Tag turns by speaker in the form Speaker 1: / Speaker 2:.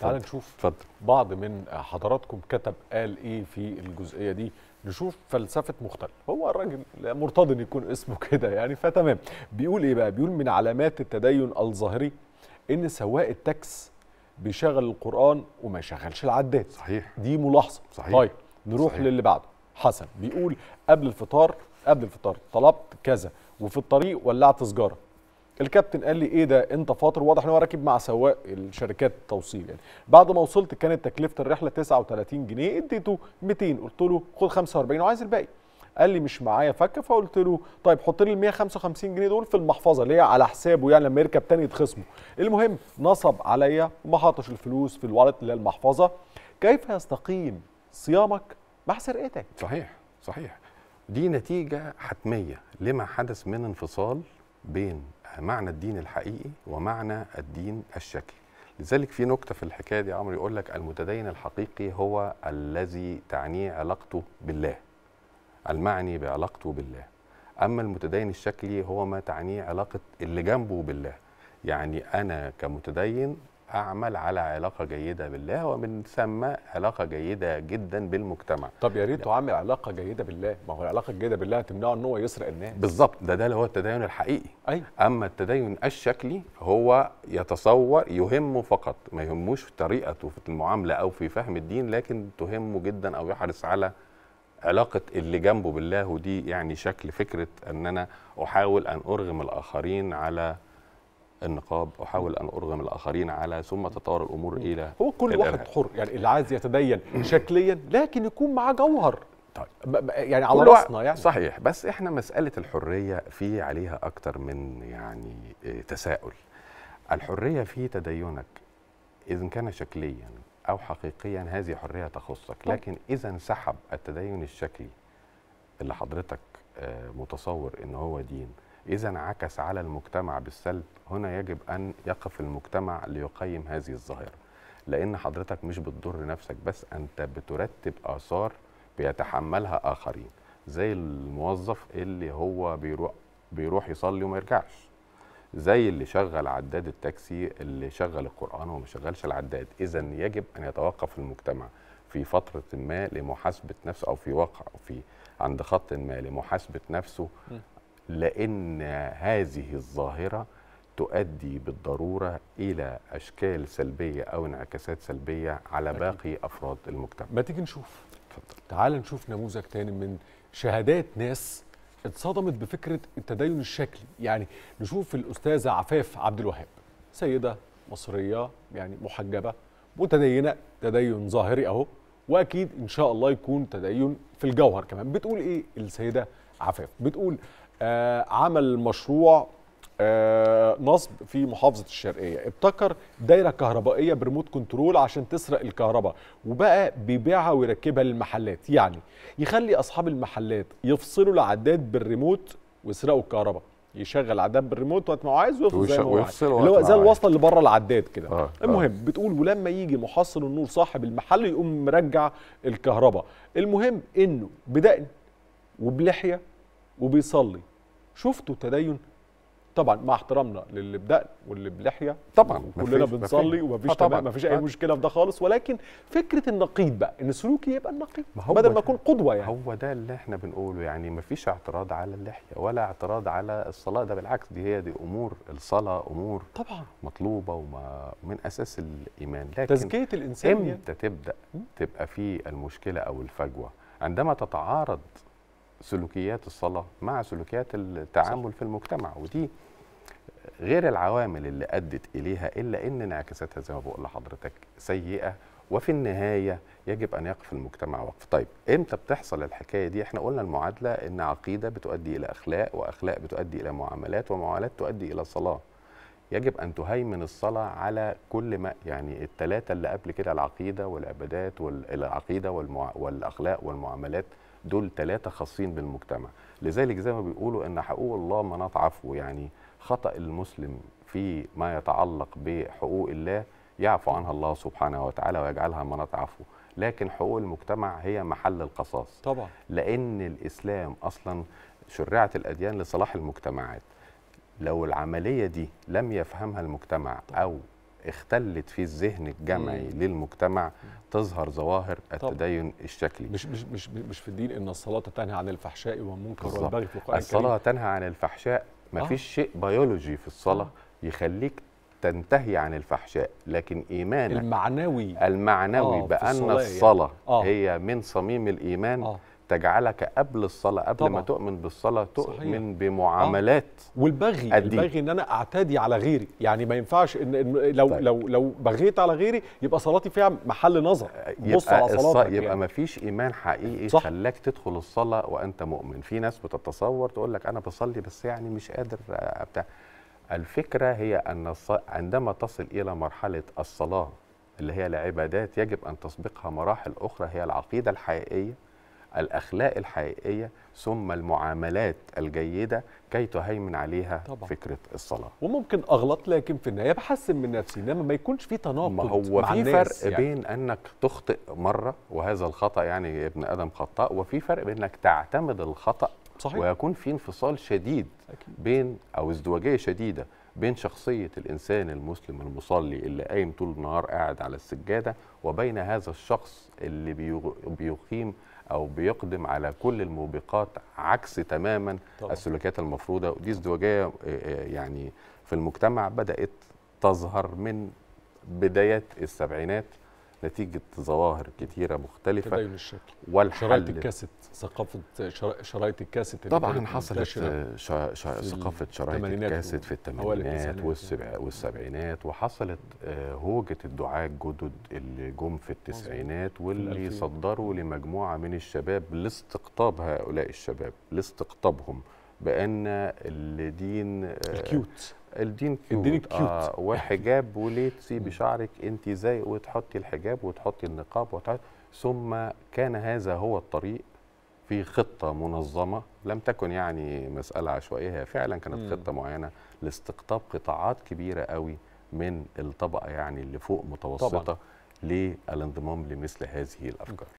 Speaker 1: تعال نشوف فضل. بعض من حضراتكم كتب قال ايه في الجزئيه دي نشوف فلسفه مختل هو الراجل مرتضى ان يكون اسمه كده يعني فتمام بيقول ايه بقى بيقول من علامات التدين الظاهري ان سواق التاكس بيشغل القران وما يشغلش العداد صحيح دي ملاحظه صحيح طيب نروح صحيح. للي بعده حسن بيقول قبل الفطار قبل الفطار طلبت كذا وفي الطريق ولعت سجاره الكابتن قال لي ايه ده انت فاطر واضح ان هو راكب مع سواق الشركات التوصيل يعني بعد ما وصلت كانت تكلفه الرحله 39 جنيه اديته 200 قلت له خد 45 وعايز الباقي قال لي مش معايا فكه فقلت له طيب حط لي ال 155 جنيه دول في المحفظه اللي هي على حسابه يعني لما يركب تاني يتخصموا المهم نصب عليا وما حطش الفلوس في الوالت اللي هي المحفظه كيف يستقيم صيامك مع سرقتك صحيح صحيح دي نتيجه حتميه لما حدث من انفصال
Speaker 2: بين معنى الدين الحقيقي ومعنى الدين الشكلي لذلك في نكته في الحكايه دي عمرو يقول لك المتدين الحقيقي هو الذي تعنيه علاقته بالله المعني بعلاقته بالله اما المتدين الشكلي هو ما تعنيه علاقه اللي جنبه بالله يعني انا كمتدين اعمل على علاقه جيده بالله ومن ثم علاقه جيده جدا بالمجتمع طب يا ريت تعمل
Speaker 1: علاقه جيده بالله ما هو العلاقه الجيده بالله هتمنعه ان هو يسرق الناس بالظبط
Speaker 2: ده ده اللي هو التدين الحقيقي أي. أيوه. اما التدين الشكلي هو يتصور يهمه فقط ما يهموش في طريقته في المعامله او في فهم الدين لكن تهمه جدا او يحرص على علاقة اللي جنبه بالله ودي يعني شكل فكرة أن أنا أحاول أن أرغم الآخرين على النقاب احاول ان ارغم الاخرين على ثم تتطور الامور الى
Speaker 1: هو كل الإرهاب. واحد حر يعني اللي عايز يتدين شكليا لكن يكون معاه جوهر طيب يعني على راسنا
Speaker 2: يعني صحيح بس احنا مساله الحريه في عليها اكثر من يعني آه، تساؤل الحريه في تدينك اذا كان شكليا او حقيقيا هذه حريه تخصك لكن اذا انسحب التدين الشكلي اللي حضرتك آه، متصور ان هو دين إذا انعكس على المجتمع بالسلب هنا يجب أن يقف المجتمع ليقيم هذه الظاهرة لأن حضرتك مش بتضر نفسك بس أنت بترتب آثار بيتحملها آخرين زي الموظف اللي هو بيروح بيروح يصلي وما يرجعش زي اللي شغل عداد التاكسي اللي شغل القرآن وما شغلش العداد إذا يجب أن يتوقف المجتمع في فترة ما لمحاسبة نفسه أو في واقع أو في عند خط ما لمحاسبة نفسه لأن هذه الظاهرة تؤدي بالضرورة إلى أشكال سلبية أو
Speaker 1: انعكاسات سلبية على أكيد. باقي أفراد المجتمع ما تيجي نشوف فضل. تعال نشوف نموذج تاني من شهادات ناس اتصدمت بفكرة التدين الشكلي يعني نشوف الأستاذة عفاف عبد الوهاب سيدة مصرية يعني محجبة متدينة تدين ظاهري أهو وأكيد إن شاء الله يكون تدين في الجوهر كمان بتقول إيه السيدة عفاف بتقول آه، عمل مشروع آه، نصب في محافظة الشرقية ابتكر دايرة كهربائية بريموت كنترول عشان تسرق الكهرباء وبقى بيبيعها ويركبها للمحلات يعني يخلي أصحاب المحلات يفصلوا العداد بالريموت ويسرقوا الكهرباء يشغل عداد بالريموت وقت ما هو عايز ويفصل زي ما هو عايز اللي هو زي الوصله اللي بره العداد كده آه. المهم آه. بتقول ولما يجي محصل النور صاحب المحل يقوم مرجع الكهرباء المهم انه بدقن وبلحيه وبيصلي شفتوا تدين طبعا مع احترامنا للي بدقن واللي بلحيه طبعا كلنا بنصلي ومفيش طبعا مفيش اي مشكله في ده خالص ولكن فكره النقيض بقى ان سلوكي يبقى النقيض بدل ما اكون قدوه يعني
Speaker 2: هو ده اللي احنا بنقوله يعني مفيش اعتراض على اللحيه ولا اعتراض على الصلاه ده بالعكس دي هي دي امور الصلاه امور طبعا مطلوبه وما من اساس الايمان لكن تزكيه الانسان يعني. امتى تبدا تبقى في المشكله او الفجوه عندما تتعارض سلوكيات الصلاه مع سلوكيات التعامل صح. في المجتمع ودي غير العوامل اللي ادت اليها الا ان انعكاساتها زي ما بقول لحضرتك سيئه وفي النهايه يجب ان يقف المجتمع وقف طيب امتى بتحصل الحكايه دي احنا قلنا المعادله ان عقيده بتؤدي الى اخلاق واخلاق بتؤدي الى معاملات ومعاملات تؤدي الى صلاه يجب ان تهيمن الصلاه على كل ما يعني الثلاثه اللي قبل كده العقيده والعبادات والعقيده والمع... والاخلاق والمعاملات دول ثلاثه خاصين بالمجتمع لذلك زي ما بيقولوا ان حقوق الله مناط عفو يعني خطا المسلم في ما يتعلق بحقوق الله يعفو عنها الله سبحانه وتعالى ويجعلها مناط عفو لكن حقوق المجتمع هي محل القصاص طبعا لان الاسلام اصلا شرعت الاديان لصلاح المجتمعات لو العملية دي لم يفهمها المجتمع أو اختلت في الذهن الجمعي مم. للمجتمع تظهر ظواهر التدين طب. الشكلي مش مش
Speaker 1: مش مش في الدين ان الصلاه تنهى عن الفحشاء والمنكر والبغي في القران الصلاه
Speaker 2: تنهى عن الفحشاء ما آه. فيش شيء بيولوجي في الصلاه آه. يخليك تنتهي عن الفحشاء لكن ايمانك المعنوي المعنوي آه بان الصلاه, يعني. الصلاة يعني. آه. هي من صميم الايمان آه.
Speaker 1: تجعلك قبل الصلاه قبل طبعا. ما تؤمن بالصلاه تؤمن صحيح. آه. بمعاملات آه. والبغي الدين. البغي ان انا اعتدي على غيري يعني ما ينفعش ان لو طيب. لو لو بغيت على غيري يبقى صلاتي فيها محل نظر بص على صلاتك يبقى يعني. ما
Speaker 2: فيش ايمان حقيقي صح. خلاك تدخل الصلاه وانت مؤمن في ناس بتتصور تقول لك انا بصلي بس يعني مش قادر آه، بتاع الفكره هي ان عندما تصل الى مرحله الصلاه اللي هي العبادات يجب ان تسبقها مراحل اخرى هي العقيده الحقيقيه الأخلاق الحقيقية ثم المعاملات الجيدة كي تهيمن عليها طبعا. فكرة الصلاة
Speaker 1: وممكن أغلط لكن في النهاية بحسن من نفسي إنما ما يكونش في تناقض ما هو مع في الناس فرق يعني. بين
Speaker 2: أنك تخطئ مرة وهذا الخطأ يعني ابن آدم خطاء وفي فرق بين أنك تعتمد الخطأ صحيح. ويكون في انفصال شديد أكيد. بين أو ازدواجية شديدة بين شخصية الإنسان المسلم المصلي اللي قايم طول النهار قاعد على السجادة وبين هذا الشخص اللي بيقيم او بيقدم على كل الموبقات عكس تماما طبعا. السلوكيات المفروضه ودي ازدواجيه آه، آه، يعني في المجتمع بدات تظهر من بدايات السبعينات نتيجه ظواهر كتيره مختلفه تغير الشكل والحل الكاسيت
Speaker 1: ثقافه شرايط الكاسيت طبعا حصلت شا...
Speaker 2: شا... ثقافه شرايط الكاسيت في الثمانينات يعني. والسبعينات وحصلت آه، هوجه الدعاه الجدد اللي جم في التسعينات واللي صدروا لمجموعه من الشباب لاستقطاب هؤلاء الشباب لاستقطابهم بان الدين آه، الكيوت الدين كيوت, الدين الكيوت. آه وحجاب وليه تسيبي شعرك انت زي وتحطي الحجاب وتحطي النقاب وتحطي ثم كان هذا هو الطريق في خطة منظمة لم تكن يعني مسألة عشوائية هي فعلا كانت خطة معينة لاستقطاب قطاعات كبيرة قوي من الطبقة يعني اللي فوق متوسطة طبعا. للانضمام لمثل هذه الأفكار